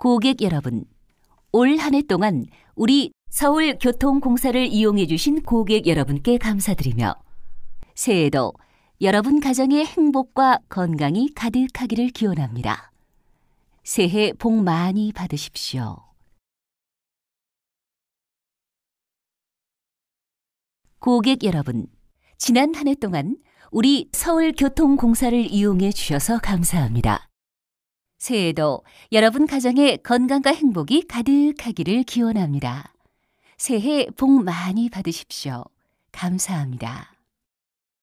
고객 여러분, 올 한 해 동안 우리 서울교통공사를 이용해 주신 고객 여러분께 감사드리며 새해에도 여러분 가정의 행복과 건강이 가득하기를 기원합니다. 새해 복 많이 받으십시오. 고객 여러분, 지난 한 해 동안 우리 서울교통공사를 이용해 주셔서 감사합니다. 새해에도 여러분 가정의 건강과 행복이 가득하기를 기원합니다. 새해 복 많이 받으십시오. 감사합니다.